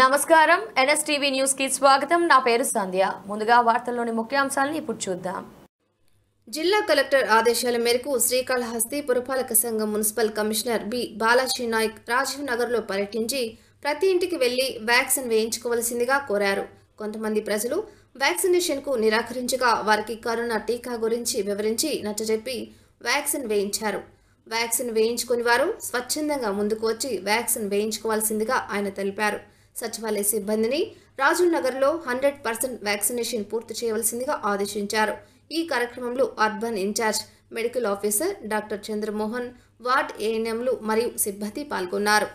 నమస్కారం NSTV news కి స్వాగతం నా పేరు సంధ్య ముందుగా వార్తల్లోని ముఖ్యాంశాలను ఇప్పుడు చూద్దాం జిల్లా కలెక్టర్ ఆదేశాల మేరకు శ్రీకాళహస్తి పురపాలక సంఘం municipal commissioner B Balaji Naik Rajiv నగర్లో పర్యటించి ప్రతి ఇంటికి వెళ్లి వ్యాక్సిన్ వేయించుకోవలసిందిగా కోరారు కొంతమంది ప్రజలు వ్యాక్సినేషన్కు నిరాకరించగా వారికి కరోనా టీకా గురించి వివరించి నచ్చజెప్పి వ్యాక్సిన్ వేయించారు వ్యాక్సిన్ వేయించుకుని వారు స్వచ్ఛందంగా ముందుకు వచ్చి వ్యాక్సిన్ వేయించుకోవాల్సిందిగా ఆయన తెలిపారు సచివాలయ సిబ్బందిని రాజునగర్లో హండ్రెడ్ పర్సెంట్ వ్యాక్సినేషన్ పూర్తి చేయవలసిందిగా ఆదేశించారు ఈ కార్యక్రమంలో urban in charge medical officer doctor Chandramohan ward ఏఎన్ఎంలు మరియు సిబ్బంది పాల్గొన్నారు